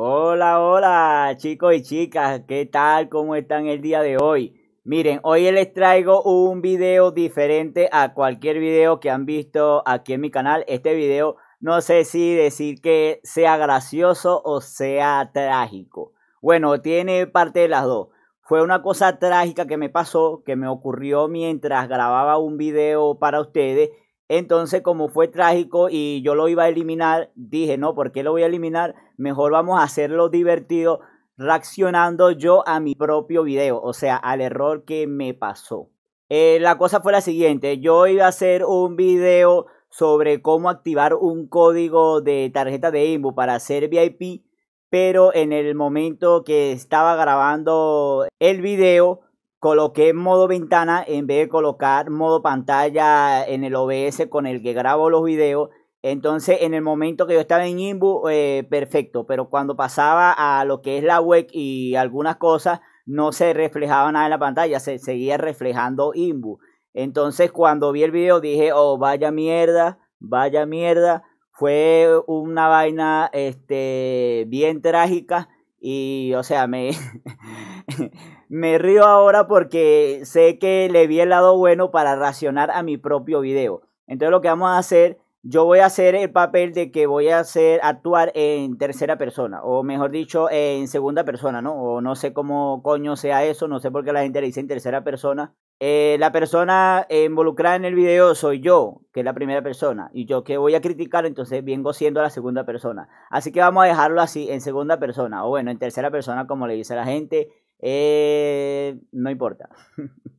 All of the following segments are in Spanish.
Hola, hola, chicos y chicas, ¿qué tal? ¿Cómo están el día de hoy? Miren, hoy les traigo un video diferente a cualquier video que han visto aquí en mi canal. Este video no sé si decir que sea gracioso o sea trágico. Bueno, tiene parte de las dos. Fue una cosa trágica que me pasó, que me ocurrió mientras grababa un video para ustedes. Entonces, como fue trágico y yo lo iba a eliminar, dije, no, ¿por qué lo voy a eliminar? mejor vamos a hacerlo divertido reaccionando yo a mi propio video, o sea, al error que me pasó. Eh, la cosa fue la siguiente, yo iba a hacer un video sobre cómo activar un código de tarjeta de Inbu para hacer VIP, pero en el momento que estaba grabando el video, coloqué modo ventana en vez de colocar modo pantalla en el OBS con el que grabo los videos entonces, en el momento que yo estaba en Imbu, eh, perfecto, pero cuando pasaba a lo que es la web y algunas cosas, no se reflejaba nada en la pantalla, se seguía reflejando Imbu. Entonces, cuando vi el video, dije, oh, vaya mierda, vaya mierda. Fue una vaina este, bien trágica y, o sea, me, me río ahora porque sé que le vi el lado bueno para racionar a mi propio video. Entonces, lo que vamos a hacer yo voy a hacer el papel de que voy a hacer actuar en tercera persona, o mejor dicho, en segunda persona, ¿no? O no sé cómo coño sea eso, no sé por qué la gente le dice en tercera persona. Eh, la persona involucrada en el video soy yo, que es la primera persona, y yo que voy a criticar, entonces vengo siendo la segunda persona. Así que vamos a dejarlo así, en segunda persona, o bueno, en tercera persona, como le dice la gente, eh, no importa.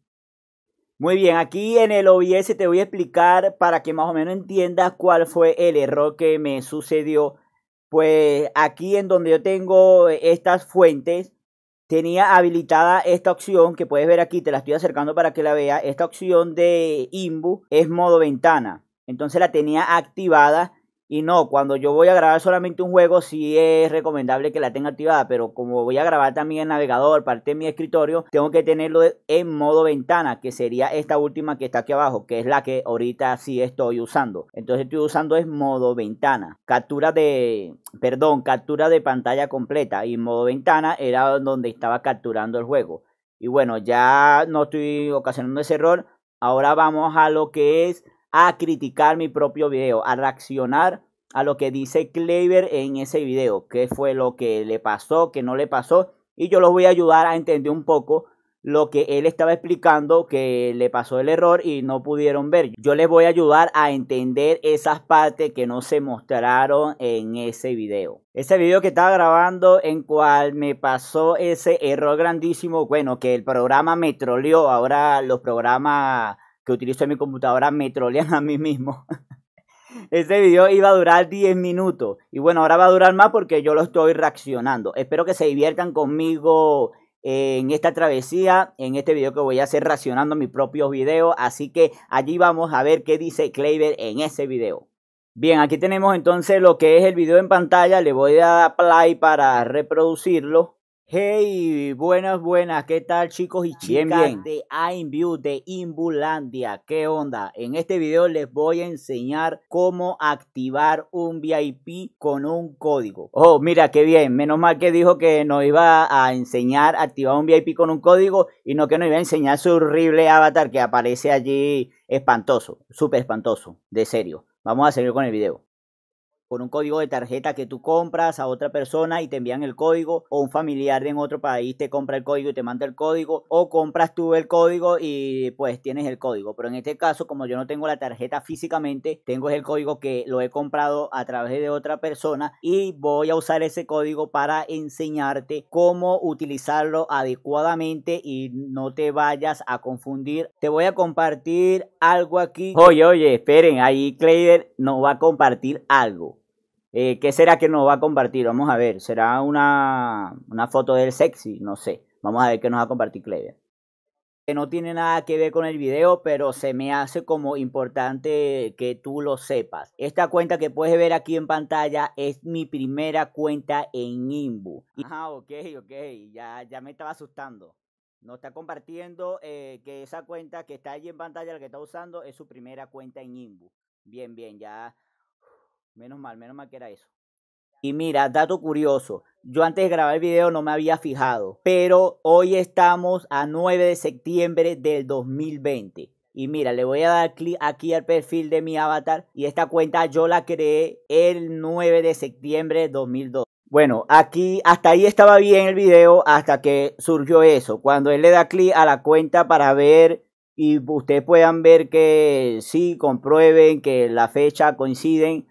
Muy bien, aquí en el OBS te voy a explicar para que más o menos entiendas cuál fue el error que me sucedió. Pues aquí en donde yo tengo estas fuentes, tenía habilitada esta opción que puedes ver aquí, te la estoy acercando para que la vea. Esta opción de INBU es modo ventana. Entonces la tenía activada y no, cuando yo voy a grabar solamente un juego, sí es recomendable que la tenga activada, pero como voy a grabar también el navegador, parte de mi escritorio, tengo que tenerlo en modo ventana, que sería esta última que está aquí abajo, que es la que ahorita sí estoy usando. Entonces estoy usando es modo ventana, captura de, perdón, captura de pantalla completa y modo ventana era donde estaba capturando el juego. Y bueno, ya no estoy ocasionando ese error. Ahora vamos a lo que es a criticar mi propio video, a reaccionar a lo que dice Kleiber en ese video, qué fue lo que le pasó, qué no le pasó, y yo los voy a ayudar a entender un poco lo que él estaba explicando que le pasó el error y no pudieron ver. Yo les voy a ayudar a entender esas partes que no se mostraron en ese video. Ese video que estaba grabando en cual me pasó ese error grandísimo, bueno, que el programa me troleó, ahora los programas utilice utilizo mi computadora me trolean a mí mismo. este video iba a durar 10 minutos. Y bueno, ahora va a durar más porque yo lo estoy reaccionando. Espero que se diviertan conmigo eh, en esta travesía, en este video que voy a hacer reaccionando mis propios videos. Así que allí vamos a ver qué dice Kleiber en ese video. Bien, aquí tenemos entonces lo que es el video en pantalla. Le voy a dar play para reproducirlo. Hey, buenas, buenas, ¿qué tal chicos y chicas de InView de Inbulandia? ¿Qué onda? En este video les voy a enseñar cómo activar un VIP con un código. Oh, mira, qué bien, menos mal que dijo que nos iba a enseñar a activar un VIP con un código y no que nos iba a enseñar su horrible avatar que aparece allí espantoso, súper espantoso, de serio. Vamos a seguir con el video con un código de tarjeta que tú compras a otra persona y te envían el código, o un familiar de en otro país te compra el código y te manda el código, o compras tú el código y pues tienes el código. Pero en este caso, como yo no tengo la tarjeta físicamente, tengo el código que lo he comprado a través de otra persona y voy a usar ese código para enseñarte cómo utilizarlo adecuadamente y no te vayas a confundir. Te voy a compartir algo aquí. Oye, oye, esperen, ahí Clayder nos va a compartir algo. Eh, ¿Qué será que nos va a compartir? Vamos a ver, será una, una foto del sexy, no sé. Vamos a ver qué nos va a compartir Clevia. Que no tiene nada que ver con el video, pero se me hace como importante que tú lo sepas. Esta cuenta que puedes ver aquí en pantalla es mi primera cuenta en Inbu Ajá, ah, ok, ok, ya, ya me estaba asustando. Nos está compartiendo eh, que esa cuenta que está allí en pantalla, la que está usando, es su primera cuenta en Inbu Bien, bien, ya Menos mal, menos mal que era eso. Y mira, dato curioso, yo antes de grabar el video no me había fijado, pero hoy estamos a 9 de septiembre del 2020. Y mira, le voy a dar clic aquí al perfil de mi avatar y esta cuenta yo la creé el 9 de septiembre del 2002. Bueno, aquí hasta ahí estaba bien el video hasta que surgió eso. Cuando él le da clic a la cuenta para ver y ustedes puedan ver que sí, comprueben que la fecha coinciden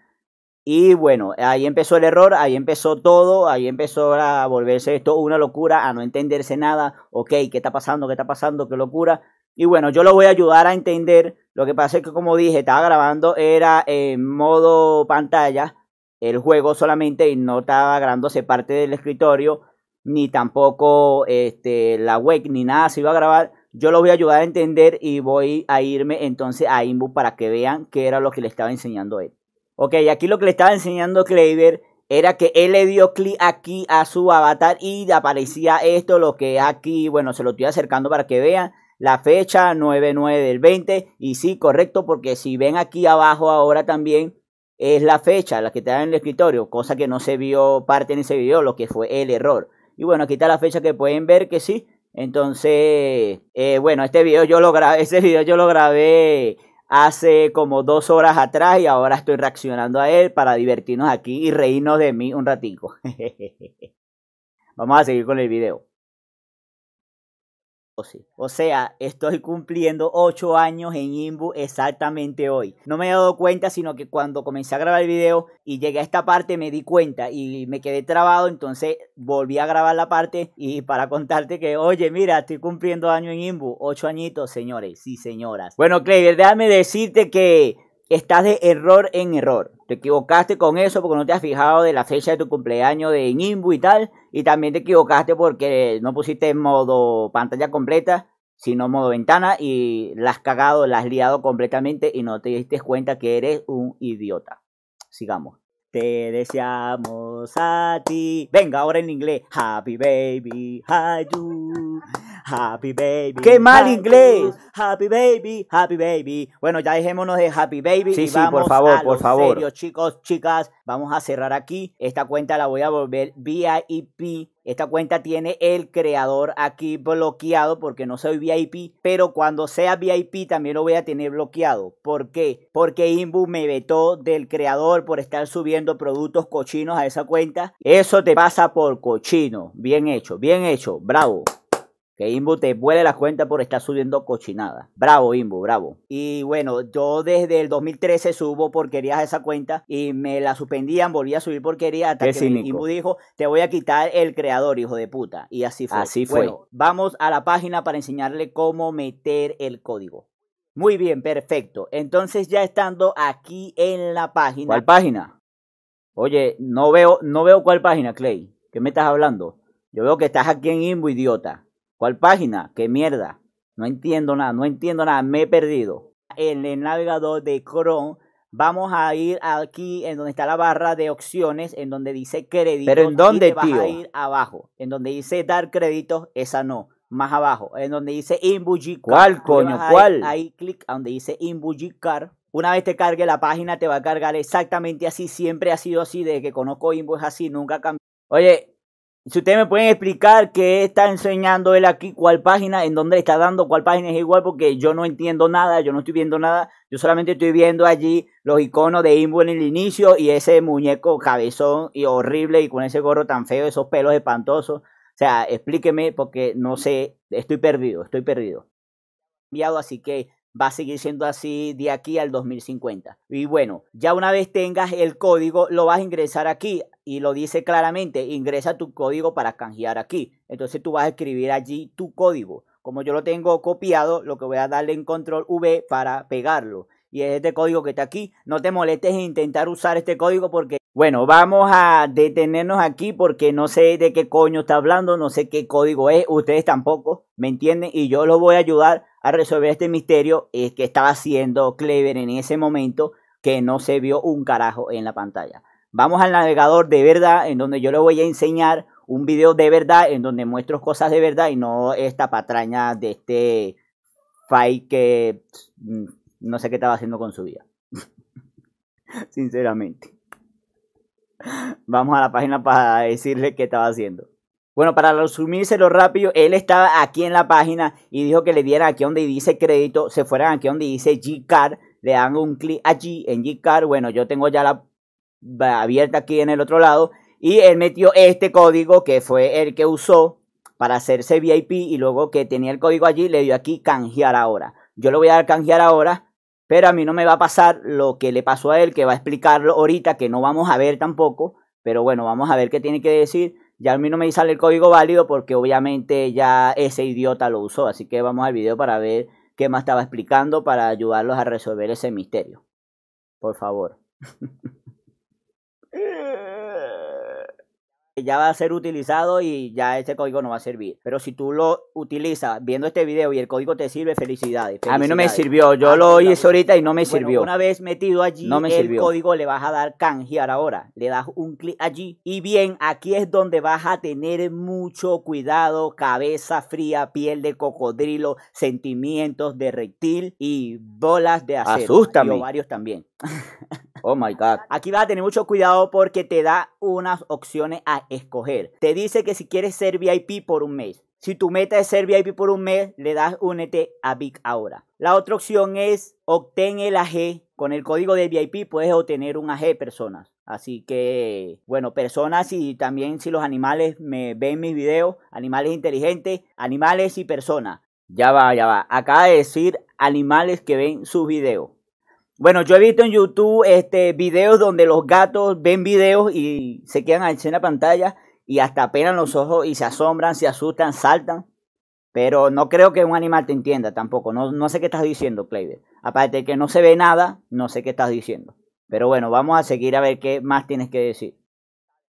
y bueno, ahí empezó el error, ahí empezó todo, ahí empezó a volverse esto una locura, a no entenderse nada. Ok, ¿qué está pasando? ¿Qué está pasando? ¿Qué locura? Y bueno, yo lo voy a ayudar a entender. Lo que pasa es que, como dije, estaba grabando, era en modo pantalla el juego solamente y no estaba grabándose parte del escritorio, ni tampoco este, la web, ni nada se iba a grabar. Yo lo voy a ayudar a entender y voy a irme entonces a Inbu para que vean qué era lo que le estaba enseñando él. Ok, aquí lo que le estaba enseñando Kleiber era que él le dio clic aquí a su avatar y aparecía esto, lo que aquí, bueno, se lo estoy acercando para que vean. La fecha 99 del 20 y sí, correcto, porque si ven aquí abajo ahora también es la fecha, la que te en el escritorio, cosa que no se vio parte en ese video, lo que fue el error. Y bueno, aquí está la fecha que pueden ver que sí. Entonces, eh, bueno, este video yo lo grabé, este video yo lo grabé hace como dos horas atrás y ahora estoy reaccionando a él para divertirnos aquí y reírnos de mí un ratico. Vamos a seguir con el video. O sea, estoy cumpliendo 8 años en Imbu exactamente hoy. No me he dado cuenta, sino que cuando comencé a grabar el video y llegué a esta parte me di cuenta y me quedé trabado, entonces volví a grabar la parte y para contarte que, oye, mira, estoy cumpliendo año en Imbu, 8 añitos, señores, y señoras. Bueno, Clay, déjame decirte que estás de error en error te equivocaste con eso porque no te has fijado de la fecha de tu cumpleaños de Inbu y tal, y también te equivocaste porque no pusiste modo pantalla completa, sino modo ventana, y la has cagado, la has liado completamente y no te diste cuenta que eres un idiota. Sigamos. Te deseamos a ti. Venga, ahora en inglés. Happy baby, how you. Happy baby. ¡Qué mal inglés! Happy baby, happy baby. Bueno, ya dejémonos de happy baby. Sí, sí, por favor, por favor. Serio, chicos, chicas, vamos a cerrar aquí. Esta cuenta la voy a volver VIP. Esta cuenta tiene el creador aquí bloqueado porque no soy VIP, pero cuando sea VIP también lo voy a tener bloqueado. ¿Por qué? Porque Inbu me vetó del creador por estar subiendo productos cochinos a esa cuenta. Eso te pasa por cochino. Bien hecho, bien hecho, bravo. Que Imbu te vuele la cuenta por estar subiendo cochinada. Bravo, Imbu, bravo. Y bueno, yo desde el 2013 subo porquerías a esa cuenta y me la suspendían, volví a subir porquerías. hasta Qué que Imbu dijo, te voy a quitar el creador, hijo de puta. Y así fue. Así fue. Bueno, vamos a la página para enseñarle cómo meter el código. Muy bien, perfecto. Entonces ya estando aquí en la página. ¿Cuál página? Oye, no veo, no veo cuál página, Clay. ¿Qué me estás hablando? Yo veo que estás aquí en Imbu, idiota. ¿Cuál página? ¿Qué mierda? No entiendo nada, no entiendo nada, me he perdido. En el navegador de Chrome vamos a ir aquí en donde está la barra de opciones, en donde dice crédito. ¿Pero en dónde, Vas a ir abajo, en donde dice dar crédito, esa no. Más abajo, en donde dice Inbuji. ¿Cuál, coño? ¿Cuál? Ahí clic donde dice Car. Una vez te cargue la página, te va a cargar exactamente así. Siempre ha sido así. Desde que conozco Imbu es así, nunca cambió. Oye, si ustedes me pueden explicar qué está enseñando él aquí, cuál página, en dónde está dando, cuál página es igual, porque yo no entiendo nada, yo no estoy viendo nada, yo solamente estoy viendo allí los iconos de Imbu en el inicio y ese muñeco cabezón y horrible y con ese gorro tan feo, esos pelos espantosos. O sea, explíqueme porque no sé, estoy perdido, estoy perdido. Enviado, así que va a seguir siendo así de aquí al 2050. Y bueno, ya una vez tengas el código, lo vas a ingresar aquí y lo dice claramente, ingresa tu código para canjear aquí. Entonces tú vas a escribir allí tu código. Como yo lo tengo copiado, lo que voy a darle en control V para pegarlo y es este código que está aquí. No te molestes en intentar usar este código porque, bueno, vamos a detenernos aquí porque no sé de qué coño está hablando, no sé qué código es, ustedes tampoco, ¿me entienden? Y yo los voy a ayudar a resolver este misterio eh, que estaba haciendo Clever en ese momento que no se vio un carajo en la pantalla. Vamos al navegador de verdad, en donde yo les voy a enseñar un video de verdad, en donde muestro cosas de verdad y no esta patraña de este fake que eh, no sé qué estaba haciendo con su vida. Sinceramente. Vamos a la página para decirle qué estaba haciendo. Bueno, para resumírselo rápido, él estaba aquí en la página y dijo que le dieran aquí donde dice crédito, se fueran aquí donde dice G-Card, le dan un clic allí en G-Card. Bueno, yo tengo ya la abierta aquí en el otro lado y él metió este código que fue el que usó para hacerse VIP y luego que tenía el código allí le dio aquí canjear ahora. Yo lo voy a dar canjear ahora pero a mí no me va a pasar lo que le pasó a él, que va a explicarlo ahorita, que no vamos a ver tampoco. Pero bueno, vamos a ver qué tiene que decir. Ya a mí no me sale el código válido porque obviamente ya ese idiota lo usó. Así que vamos al video para ver qué más estaba explicando para ayudarlos a resolver ese misterio. Por favor. ya va a ser utilizado y ya ese código no va a servir. Pero si tú lo utilizas viendo este video y el código te sirve, felicidades. A mí no me sirvió, yo ah, lo lo hice ahorita y no me sirvió. Una vez metido allí, no me el código le vas a dar canjear ahora. Le das un clic allí. Y bien, aquí es donde vas a tener mucho cuidado, cabeza fría, piel de cocodrilo, sentimientos de reptil y bolas de acero. Asústame. Y ovarios también. Oh my God. Aquí vas a tener mucho cuidado porque te da unas opciones a escoger. Te dice que si quieres ser VIP por un mes. Si tu meta es ser VIP por un mes, le das únete a Big ahora. La otra opción es obtén el AG. Con el código de VIP puedes obtener un AG personas. Así que, bueno, personas y también si los animales me ven mis videos, animales inteligentes, animales y personas. Ya va, ya va. Acaba de decir animales que ven sus videos. Bueno, yo he visto en YouTube este, videos donde los gatos ven videos y se quedan en la pantalla y hasta apelan los ojos y se asombran, se asustan, saltan. Pero no creo que un animal te entienda tampoco. No, no sé qué estás diciendo, Clayder. Aparte de que no se ve nada, no sé qué estás diciendo. Pero bueno, vamos a seguir a ver qué más tienes que decir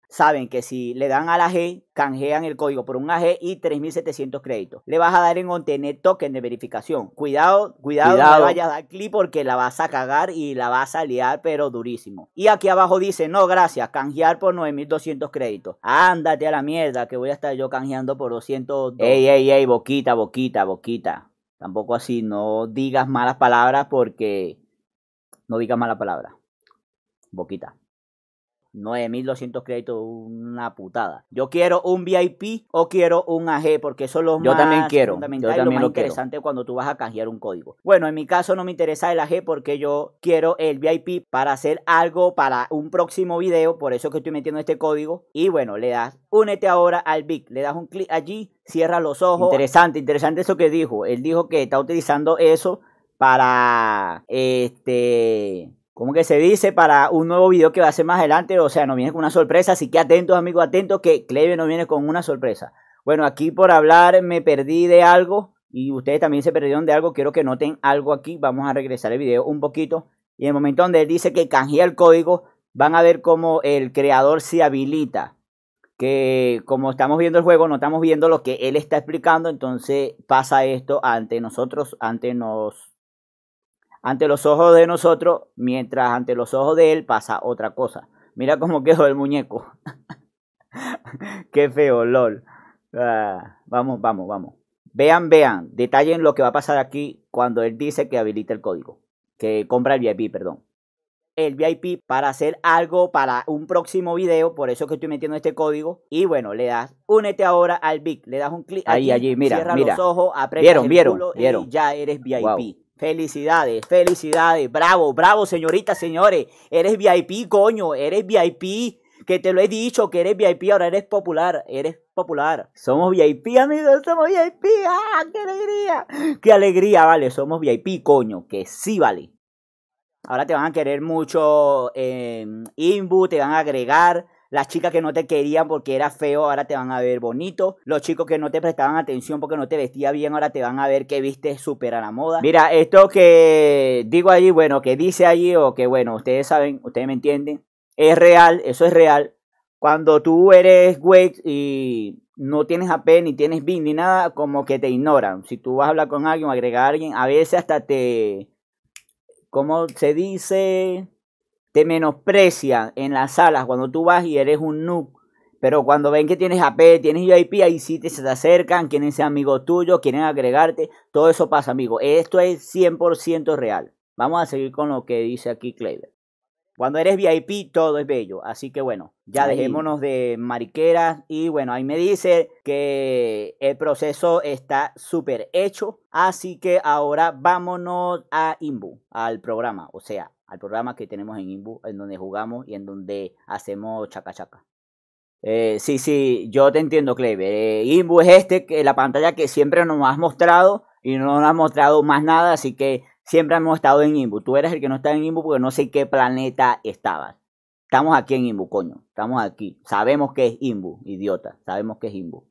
saben que si le dan a la G, canjean el código por un AG y 3.700 créditos. Le vas a dar en ontenet token de verificación. Cuidado, cuidado, no vayas a dar clic porque la vas a cagar y la vas a liar, pero durísimo. Y aquí abajo dice, no, gracias, canjear por 9.200 créditos. Ándate a la mierda que voy a estar yo canjeando por 200... Ey, ey, ey, boquita, boquita, boquita. Tampoco así, no digas malas palabras porque... No digas malas palabras. Boquita. 9200 créditos, una putada. Yo quiero un VIP o quiero un AG, porque son los yo más también quiero. yo también y lo más interesante cuando tú vas a canjear un código. Bueno, en mi caso no me interesa el AG porque yo quiero el VIP para hacer algo para un próximo video, por eso que estoy metiendo este código. Y bueno, le das, únete ahora al VIP, le das un clic allí, cierra los ojos. Interesante, interesante eso que dijo. Él dijo que está utilizando eso para este como que se dice? Para un nuevo video que va a ser más adelante. O sea, nos viene con una sorpresa. Así que atentos, amigos, atentos, que Cleve nos viene con una sorpresa. Bueno, aquí por hablar me perdí de algo. Y ustedes también se perdieron de algo. Quiero que noten algo aquí. Vamos a regresar el video un poquito. Y en el momento donde él dice que canjea el código, van a ver cómo el creador se habilita. Que como estamos viendo el juego, no estamos viendo lo que él está explicando. Entonces pasa esto ante nosotros, ante nos, ante los ojos de nosotros, mientras ante los ojos de él pasa otra cosa. Mira cómo quedó el muñeco. Qué feo, lol. Ah, vamos, vamos, vamos. Vean, vean, detallen lo que va a pasar aquí cuando él dice que habilita el código, que compra el VIP, perdón. El VIP para hacer algo para un próximo video, por eso que estoy metiendo este código. Y bueno, le das, únete ahora al VIP, le das un clic. Ahí, allí, mira, cierra mira. los ojos, aprieta vieron, el vieron, y ya eres VIP. Felicidades, felicidades, bravo, bravo, señoritas, señores. Eres VIP, coño, eres VIP. Que te lo he dicho, que eres VIP, ahora eres popular, eres popular. Somos VIP, amigos, somos VIP. ¡Ah, qué alegría! ¡Qué alegría, vale! Somos VIP, coño, que sí, vale. Ahora te van a querer mucho eh, te van a agregar, las chicas que no te querían porque era feo, ahora te van a ver bonito. Los chicos que no te prestaban atención porque no te vestía bien, ahora te van a ver que viste súper a la moda. Mira, esto que digo allí, bueno, que dice allí o que bueno, ustedes saben, ustedes me entienden. Es real, eso es real. Cuando tú eres güey y no tienes AP ni tienes BIN ni nada, como que te ignoran. Si tú vas a hablar con alguien o agregar a alguien, a veces hasta te... ¿Cómo se dice? te en las salas cuando tú vas y eres un noob. Pero cuando ven que tienes AP, tienes VIP, ahí sí te, se acercan, quieren ser amigos tuyos, quieren agregarte. Todo eso pasa, amigo. Esto es 100% real. Vamos a seguir con lo que dice aquí Kleider. Cuando eres VIP todo es bello, así que bueno, ya dejémonos de mariqueras y bueno, ahí me dice que el proceso está súper hecho, así que ahora vámonos a Imbu, al programa, o sea, al programa que tenemos en Imbu, en donde jugamos y en donde hacemos chaca chaca. Eh, sí, sí, yo te entiendo, Clever. Eh, Imbu es este, que la pantalla que siempre nos has mostrado y no nos has mostrado más nada, así que Siempre hemos estado en Imbu. Tú eres el que no está en Imbu porque no sé qué planeta estabas. Estamos aquí en Imbu, coño. Estamos aquí. Sabemos que es Imbu, idiota. Sabemos que es Imbu.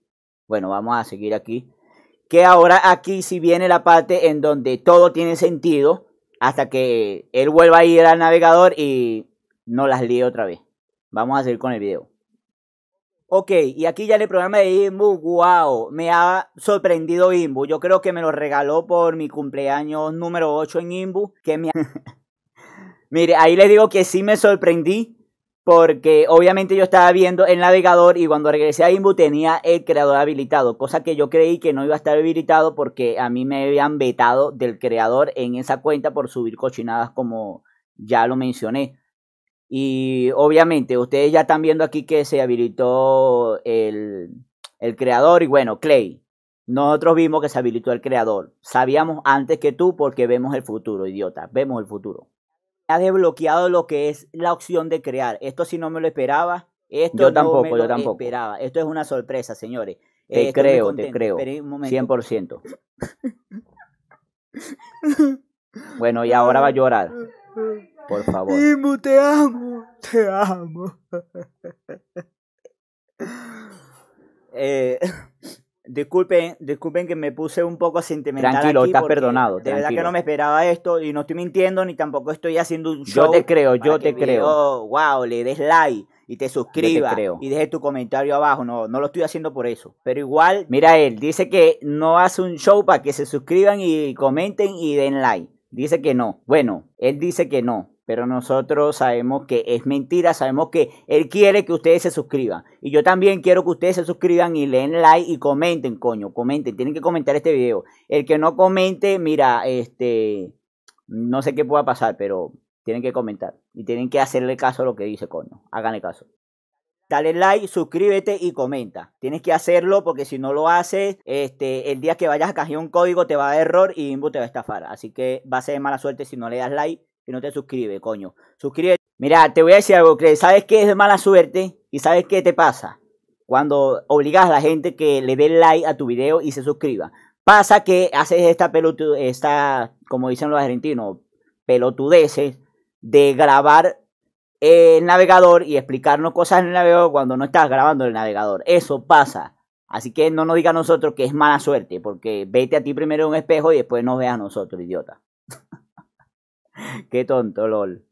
Bueno, vamos a seguir aquí. Que ahora aquí si sí viene la parte en donde todo tiene sentido hasta que él vuelva a ir al navegador y no las líe otra vez. Vamos a seguir con el video. Ok, y aquí ya el programa de Inbu, wow, me ha sorprendido Inbu, Yo creo que me lo regaló por mi cumpleaños número 8 en Inbu que me... Mire, ahí les digo que sí me sorprendí, porque obviamente yo estaba viendo el navegador y cuando regresé a Inbu tenía el creador habilitado, cosa que yo creí que no iba a estar habilitado porque a mí me habían vetado del creador en esa cuenta por subir cochinadas como ya lo mencioné. Y obviamente ustedes ya están viendo aquí que se habilitó el, el creador y bueno, Clay. Nosotros vimos que se habilitó el creador. Sabíamos antes que tú porque vemos el futuro, idiota. Vemos el futuro. Ha desbloqueado lo que es la opción de crear. Esto si no me lo esperaba. Esto yo tampoco, lo yo tampoco. esperaba. Esto es una sorpresa, señores. Te creo, te creo. Un 100%. bueno, y ahora va a llorar. Por favor. te amo, te amo. Eh, disculpen, disculpen que me puse un poco sentimental. Tranquilo, estás perdonado. De verdad que no me esperaba esto y no estoy mintiendo ni tampoco estoy haciendo un show. Yo te creo, yo te creo. wow, le des like y te suscribas y deje tu comentario abajo. No, no lo estoy haciendo por eso. Pero igual, mira él, dice que no hace un show para que se suscriban y comenten y den like. Dice que no. Bueno, él dice que no. Pero nosotros sabemos que es mentira, sabemos que Él quiere que ustedes se suscriban. Y yo también quiero que ustedes se suscriban y leen like y comenten, coño, comenten. Tienen que comentar este video. El que no comente, mira, este, no sé qué pueda pasar, pero tienen que comentar. Y tienen que hacerle caso a lo que dice, coño. Háganle caso dale like, suscríbete y comenta. Tienes que hacerlo porque si no lo haces, este, el día que vayas a cajear un código te va a dar error y Inbo te va a estafar. Así que va a ser de mala suerte si no le das like que no te suscribes, coño. Suscríbete. Mira, te voy a decir algo, que ¿sabes qué es de mala suerte? ¿Y sabes qué te pasa? Cuando obligas a la gente que le dé like a tu video y se suscriba. Pasa que haces esta pelotudez, esta, como dicen los argentinos, pelotudeces de grabar el navegador y explicarnos cosas en el navegador cuando no estás grabando el navegador. Eso pasa. Así que no nos diga a nosotros que es mala suerte, porque vete a ti primero en un espejo y después nos veas a nosotros, idiota. Qué tonto, LOL.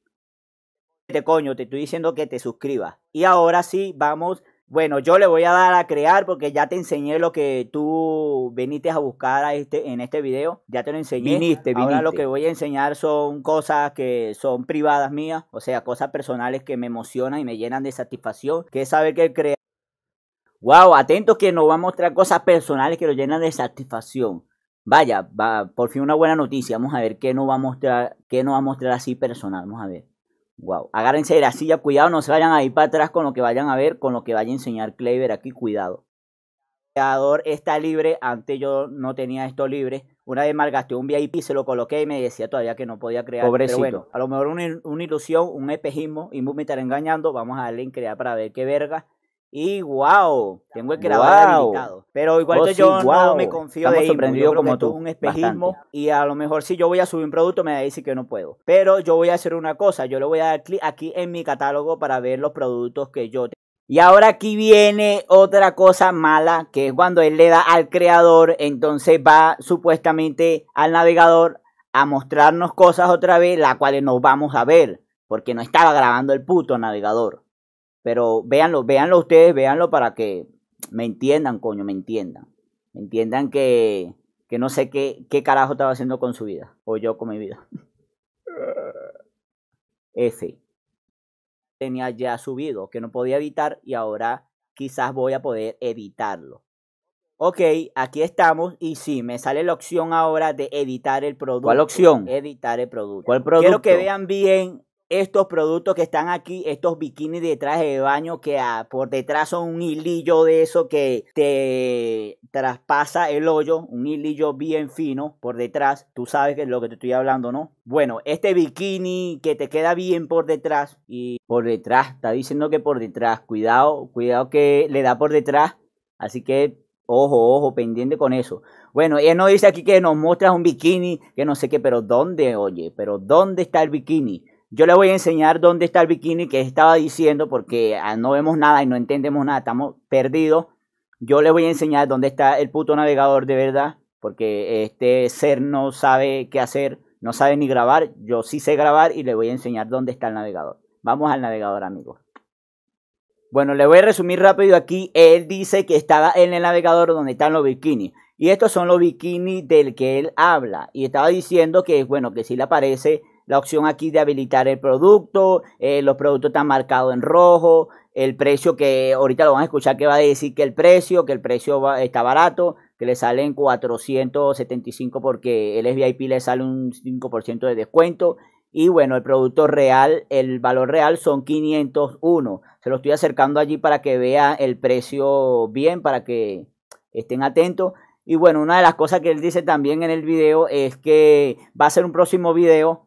Te este coño, te estoy diciendo que te suscribas. Y ahora sí, vamos. Bueno, yo le voy a dar a crear porque ya te enseñé lo que tú viniste a buscar a este, en este video. Ya te lo enseñé. Viniste, viniste. Ahora lo que voy a enseñar son cosas que son privadas mías, o sea, cosas personales que me emocionan y me llenan de satisfacción, que saber que crear. Wow, atentos que nos va a mostrar cosas personales que lo llenan de satisfacción. Vaya, va, por fin una buena noticia. Vamos a ver qué nos va a mostrar, qué nos va a mostrar así personal. Vamos a ver. Wow. Agárrense de la silla, cuidado, no se vayan ahí para atrás con lo que vayan a ver, con lo que vaya a enseñar Kleiber aquí, cuidado. El creador está libre, antes yo no tenía esto libre. Una vez malgasté un VIP, se lo coloqué y me decía todavía que no podía crear. Pobrecito. bueno, a lo mejor una, ilusión, un espejismo, y me estará engañando. Vamos a darle en crear para ver qué verga. Y wow, tengo que grabar Pero igual oh, yo no me confío de como un espejismo y a lo mejor si yo voy a subir un producto me va a decir que no puedo. Pero yo voy a hacer una cosa, yo le voy a dar clic aquí en mi catálogo para ver los productos que yo tengo. Y ahora aquí viene otra cosa mala, que es cuando él le da al creador, entonces va supuestamente al navegador a mostrarnos cosas otra vez, las cuales nos vamos a ver, porque no estaba grabando el puto navegador. Pero véanlo, véanlo ustedes, véanlo para que me entiendan, coño, me entiendan. Me entiendan que, que no sé qué, qué carajo estaba haciendo con su vida, o yo con mi vida. F. Tenía ya subido, que no podía evitar y ahora quizás voy a poder editarlo. Ok, aquí estamos y sí, me sale la opción ahora de editar el producto. ¿Cuál opción? Editar el producto. producto? Quiero que vean bien estos productos que están aquí, estos bikinis detrás traje de baño que ah, por detrás son un hilillo de eso que te traspasa el hoyo, un hilillo bien fino por detrás. Tú sabes que es lo que te estoy hablando, ¿no? Bueno, este bikini que te queda bien por detrás y por detrás, está diciendo que por detrás, cuidado, cuidado que le da por detrás. Así que Ojo, ojo, pendiente con eso. Bueno, él no dice aquí que nos muestra un bikini, que no sé qué, pero ¿dónde, oye? ¿Pero dónde está el bikini? Yo le voy a enseñar dónde está el bikini que estaba diciendo porque ah, no vemos nada y no entendemos nada, estamos perdidos. Yo le voy a enseñar dónde está el puto navegador de verdad porque este ser no sabe qué hacer, no sabe ni grabar. Yo sí sé grabar y le voy a enseñar dónde está el navegador. Vamos al navegador, amigos. Bueno, le voy a resumir rápido aquí. Él dice que estaba en el navegador donde están los bikinis. Y estos son los bikinis del que él habla. Y estaba diciendo que, bueno, que sí le aparece la opción aquí de habilitar el producto, eh, los productos están marcados en rojo, el precio que ahorita lo van a escuchar que va a decir que el precio, que el precio está barato, que le salen 475 porque el VIP le sale un 5% de descuento. Y bueno, el producto real, el valor real son 501. Se lo estoy acercando allí para que vea el precio bien, para que estén atentos. Y bueno, una de las cosas que él dice también en el video es que va a ser un próximo video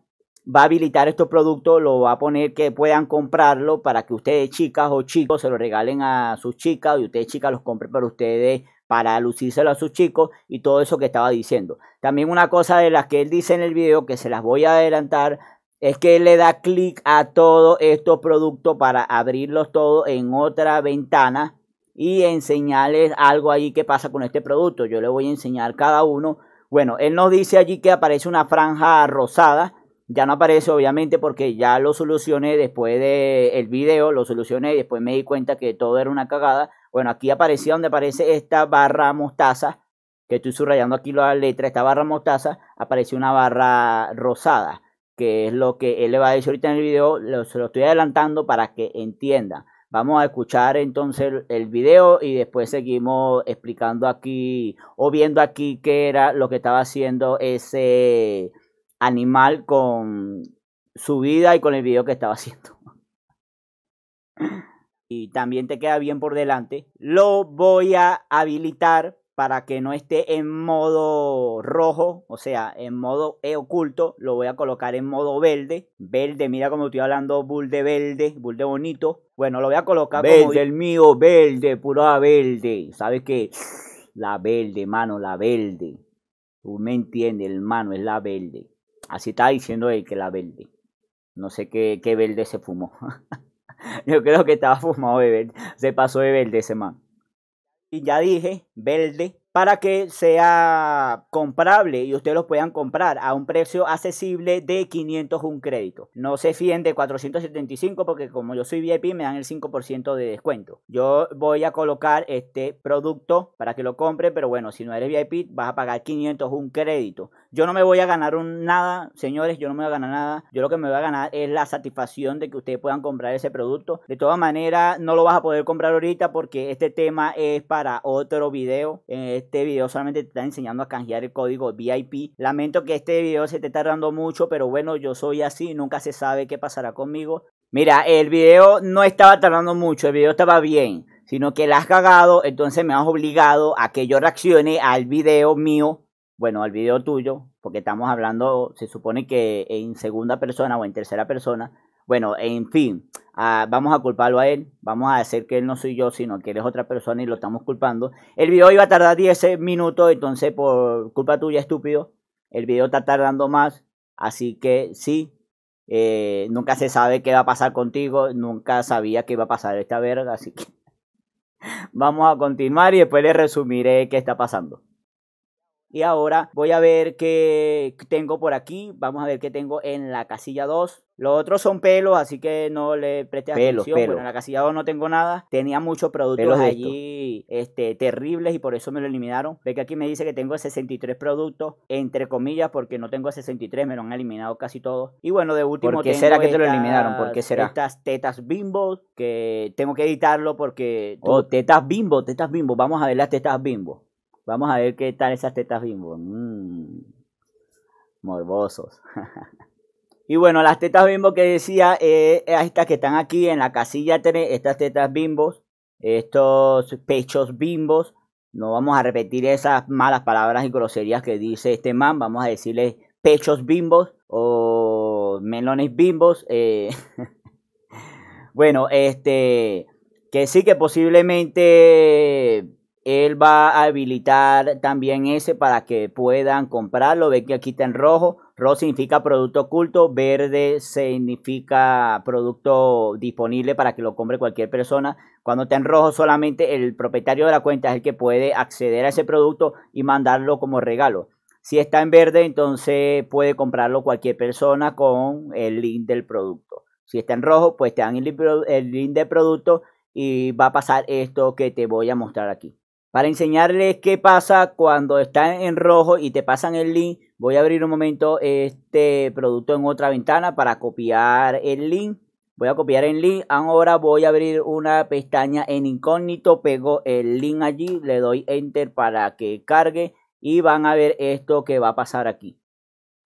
va a habilitar estos productos, lo va a poner que puedan comprarlo para que ustedes chicas o chicos se lo regalen a sus chicas y ustedes chicas los compren para ustedes para lucírselo a sus chicos y todo eso que estaba diciendo. También una cosa de las que él dice en el video que se las voy a adelantar es que él le da clic a todos estos productos para abrirlos todos en otra ventana y enseñarles algo ahí que pasa con este producto. Yo le voy a enseñar cada uno. Bueno, él nos dice allí que aparece una franja rosada ya no aparece, obviamente, porque ya lo solucioné después del el video, lo solucioné y después me di cuenta que todo era una cagada. Bueno, aquí aparecía donde aparece esta barra mostaza, que estoy subrayando aquí la letra, esta barra mostaza, Apareció una barra rosada, que es lo que él le va a decir ahorita en el video, se lo estoy adelantando para que entienda. Vamos a escuchar entonces el video y después seguimos explicando aquí o viendo aquí qué era lo que estaba haciendo ese animal con su vida y con el video que estaba haciendo. Y también te queda bien por delante. Lo voy a habilitar para que no esté en modo rojo, o sea, en modo eh, oculto, lo voy a colocar en modo verde. Verde, mira como estoy hablando, bull de verde, bull de bonito. Bueno, lo voy a colocar verde, el mío, verde, pura verde. ¿Sabes qué? La verde, mano, la verde. Tú me entiendes, hermano, es la verde. Así está diciendo el que la verde. No sé qué, qué verde se fumó. Yo creo que estaba fumado de verde. Se pasó de verde ese man. Y ya dije, verde, para que sea comprable y ustedes lo puedan comprar a un precio accesible de 500 un crédito. No se fíen de 475 porque como yo soy VIP me dan el 5% de descuento. Yo voy a colocar este producto para que lo compre, pero bueno, si no eres VIP vas a pagar 500 un crédito. Yo no me voy a ganar nada, señores, yo no me voy a ganar nada. Yo lo que me voy a ganar es la satisfacción de que ustedes puedan comprar ese producto. De todas maneras, no lo vas a poder comprar ahorita porque este tema es para otro video. En este video solamente te está enseñando a canjear el código VIP. Lamento que este video se te tardando mucho, pero bueno, yo soy así, nunca se sabe qué pasará conmigo. Mira, el video no estaba tardando mucho, el video estaba bien, sino que la has cagado, entonces me has obligado a que yo reaccione al video mío bueno, al video tuyo, porque estamos hablando, se supone que en segunda persona o en tercera persona, bueno, en fin, ah, vamos a culparlo a él, vamos a decir que él no soy yo, sino que él es otra persona y lo estamos culpando. El video iba a tardar 10 minutos, entonces por culpa tuya, estúpido, el video está tardando más, así que sí, eh, nunca se sabe qué va a pasar contigo, nunca sabía qué iba a pasar esta verga, así que vamos a continuar y después le resumiré qué está pasando. Y ahora voy a ver qué tengo por aquí. Vamos a ver qué tengo en la casilla 2. Los otros son pelos, así que no le presté atención. Pero en la casilla 2 no tengo nada. Tenía muchos productos allí este, terribles y por eso me lo eliminaron. Ve que aquí me dice que tengo 63 productos, entre comillas, porque no tengo 63, me lo han eliminado casi todos. Y bueno, de último ¿Por será que te lo eliminaron? ¿Por qué será? Estas tetas bimbo, que tengo que editarlo porque... O tetas bimbo, tetas bimbo. Vamos a ver las tetas bimbo. Vamos a ver qué tal esas tetas bimbos. Mm. morbosos. y bueno, las tetas bimbos que decía, eh, estas que están aquí en la casilla 3, estas tetas bimbos, estos pechos bimbos. No vamos a repetir esas malas palabras y groserías que dice este man. Vamos a decirle pechos bimbos o melones bimbos. Eh. bueno, este. Que sí, que posiblemente él va a habilitar también ese para que puedan comprarlo. Ve que aquí está en rojo. Rojo significa producto oculto, verde significa producto disponible para que lo compre cualquier persona. Cuando está en rojo solamente el propietario de la cuenta es el que puede acceder a ese producto y mandarlo como regalo. Si está en verde, entonces puede comprarlo cualquier persona con el link del producto. Si está en rojo, pues te dan el link del producto y va a pasar esto que te voy a mostrar aquí. Para enseñarles qué pasa cuando están en rojo y te pasan el link, voy a abrir un momento este producto en otra ventana para copiar el link. Voy a copiar el link. Ahora voy a abrir una pestaña en incógnito. Pego el link allí. Le doy enter para que cargue. Y van a ver esto que va a pasar aquí.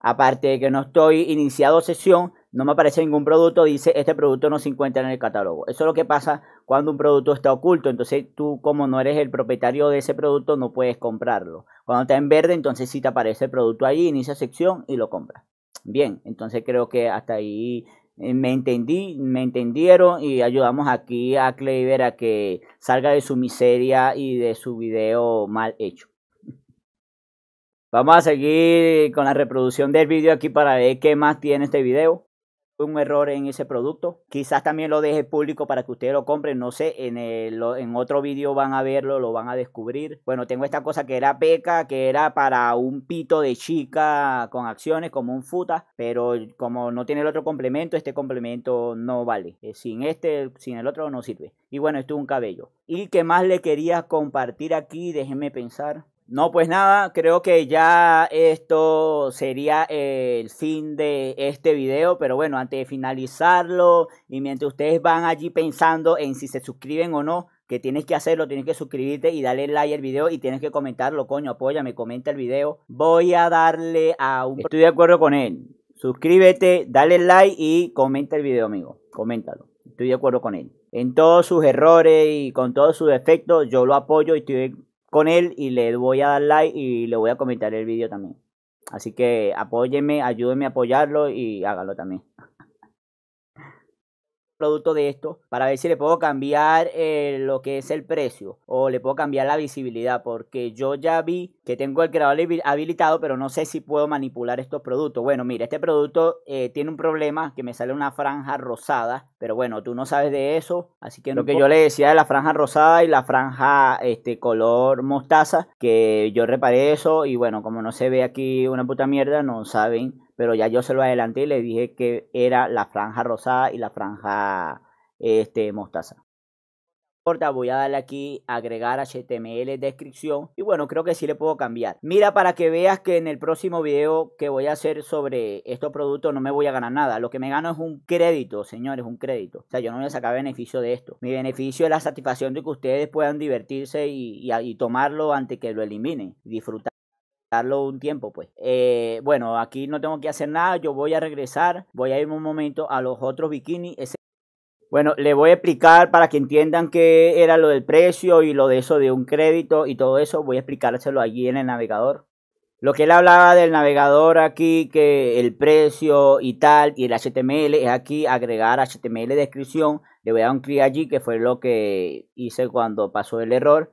Aparte de que no estoy iniciado sesión, no me aparece ningún producto, dice este producto no se encuentra en el catálogo. Eso es lo que pasa cuando un producto está oculto, entonces tú como no eres el propietario de ese producto no puedes comprarlo. Cuando está en verde, entonces sí te aparece el producto ahí, inicia sección y lo compras. Bien, entonces creo que hasta ahí eh, me entendí, me entendieron y ayudamos aquí a Kleiber a que salga de su miseria y de su video mal hecho. Vamos a seguir con la reproducción del video aquí para ver qué más tiene este video un error en ese producto. Quizás también lo deje público para que ustedes lo compren, no sé, en, el, en otro vídeo van a verlo, lo van a descubrir. Bueno, tengo esta cosa que era peca, que era para un pito de chica con acciones como un futa, pero como no tiene el otro complemento, este complemento no vale. Eh, sin este, sin el otro no sirve. Y bueno, esto es un cabello. ¿Y qué más le quería compartir aquí? Déjenme pensar. No, pues nada, creo que ya esto sería el fin de este video, pero bueno, antes de finalizarlo y mientras ustedes van allí pensando en si se suscriben o no, que tienes que hacerlo, tienes que suscribirte y darle like al video y tienes que comentarlo, coño, apóyame, comenta el video. Voy a darle a un... Estoy de acuerdo con él. Suscríbete, dale like y comenta el video, amigo. Coméntalo. Estoy de acuerdo con él. En todos sus errores y con todos sus defectos, yo lo apoyo y estoy con él y le voy a dar like y le voy a comentar el vídeo también. Así que apóyeme, ayúdeme a apoyarlo y hágalo también producto de esto para ver si le puedo cambiar eh, lo que es el precio o le puedo cambiar la visibilidad porque yo ya vi que tengo el creador habilitado pero no sé si puedo manipular estos productos bueno mira este producto eh, tiene un problema que me sale una franja rosada pero bueno tú no sabes de eso así que lo que yo le decía de la franja rosada y la franja este color mostaza que yo reparé eso y bueno como no se ve aquí una puta mierda no saben pero ya yo se lo adelanté y le dije que era la franja rosada y la franja este, mostaza. porta voy a darle aquí agregar HTML descripción y bueno creo que sí le puedo cambiar. Mira para que veas que en el próximo video que voy a hacer sobre estos productos no me voy a ganar nada. Lo que me gano es un crédito señores, un crédito. O sea yo no voy a sacar beneficio de esto. Mi beneficio es la satisfacción de que ustedes puedan divertirse y, tomarlo antes que lo eliminen. Disfrutar darlo un tiempo, pues. Eh, bueno, aquí no tengo que hacer nada, yo voy a regresar, voy a ir un momento a los otros bikinis. Ese... Bueno, le voy a explicar para que entiendan qué era lo del precio y lo de eso de un crédito y todo eso, voy a explicárselo allí en el navegador. Lo que él hablaba del navegador aquí, que el precio y tal, y el HTML, es aquí agregar HTML descripción. Le voy a dar un clic allí, que fue lo que hice cuando pasó el error.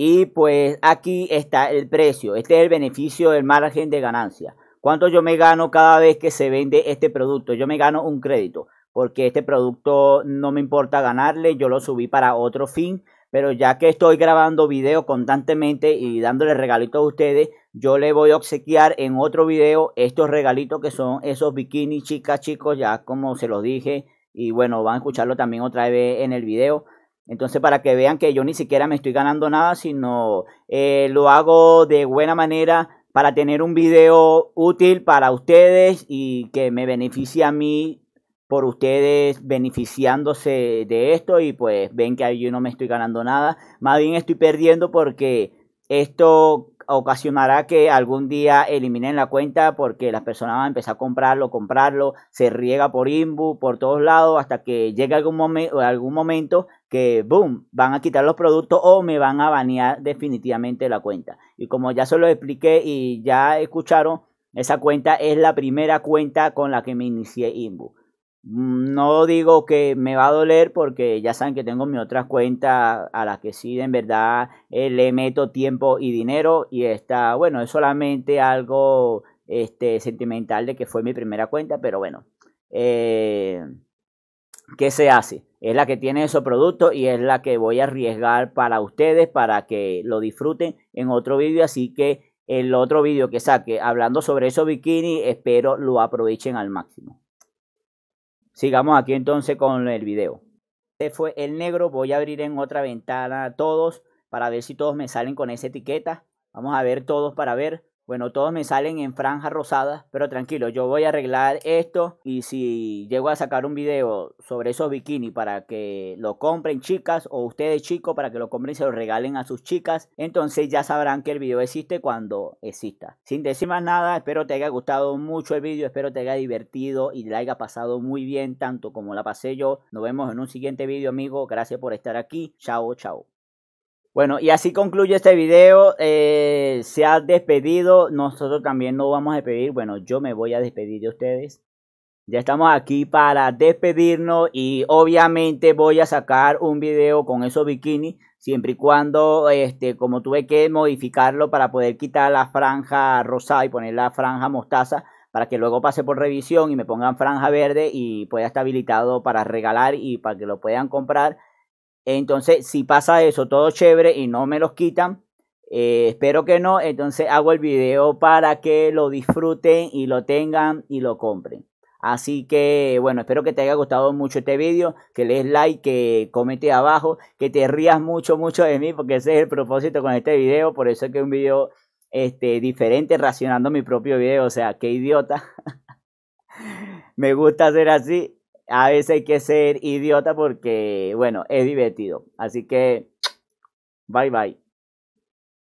Y pues aquí está el precio. Este es el beneficio el margen de ganancia. ¿Cuánto yo me gano cada vez que se vende este producto? Yo me gano un crédito porque este producto no me importa ganarle, yo lo subí para otro fin, pero ya que estoy grabando video constantemente y dándole regalitos a ustedes, yo le voy a obsequiar en otro video estos regalitos que son esos bikinis chicas, chicos, ya como se los dije, y bueno, van a escucharlo también otra vez en el video. Entonces, para que vean que yo ni siquiera me estoy ganando nada, sino eh, lo hago de buena manera para tener un video útil para ustedes y que me beneficie a mí por ustedes beneficiándose de esto y pues ven que yo no me estoy ganando nada, más bien estoy perdiendo porque esto ocasionará que algún día eliminen la cuenta porque las personas van a empezar a comprarlo, comprarlo, se riega por Inbu, por todos lados, hasta que llegue algún, algún momento que, boom, van a quitar los productos o me van a banear definitivamente la cuenta. Y como ya se lo expliqué y ya escucharon, esa cuenta es la primera cuenta con la que me inicié Inbu. No digo que me va a doler porque ya saben que tengo mi otra cuenta a la que sí en verdad eh, le meto tiempo y dinero y está bueno, es solamente algo este, sentimental de que fue mi primera cuenta, pero bueno, eh, ¿qué se hace? es la que tiene esos productos y es la que voy a arriesgar para ustedes para que lo disfruten en otro vídeo. Así que el otro vídeo que saque hablando sobre esos bikinis, espero lo aprovechen al máximo. Sigamos aquí entonces con el video. Este fue el negro, voy a abrir en otra ventana todos para ver si todos me salen con esa etiqueta. Vamos a ver todos para ver. Bueno, todos me salen en franjas rosadas, pero tranquilo, yo voy a arreglar esto y si llego a sacar un video sobre esos bikinis para que lo compren chicas o ustedes chicos para que lo compren y se lo regalen a sus chicas, entonces ya sabrán que el video existe cuando exista. Sin decir más nada, espero te haya gustado mucho el video, espero te haya divertido y te haya pasado muy bien tanto como la pasé yo. Nos vemos en un siguiente video, amigo. Gracias por estar aquí. Chao, chao. Bueno, y así concluye este video. Eh, se ha despedido. Nosotros también nos vamos a despedir. Bueno, yo me voy a despedir de ustedes. Ya estamos aquí para despedirnos y obviamente voy a sacar un video con esos bikinis. Siempre y cuando, este, como tuve que modificarlo para poder quitar la franja rosada y poner la franja mostaza para que luego pase por revisión y me pongan franja verde y pueda estar habilitado para regalar y para que lo puedan comprar entonces, si pasa eso, todo chévere y no me los quitan, eh, espero que no, entonces hago el video para que lo disfruten y lo tengan y lo compren. Así que bueno, espero que te haya gustado mucho este video que le des like, que comentes abajo, que te rías mucho, mucho de mí, porque ese es el propósito con este video, por eso es que es un video este, diferente, racionando mi propio video, o sea, qué idiota. Me gusta hacer así, a veces hay que ser idiota porque, bueno, es divertido. Así que, bye bye.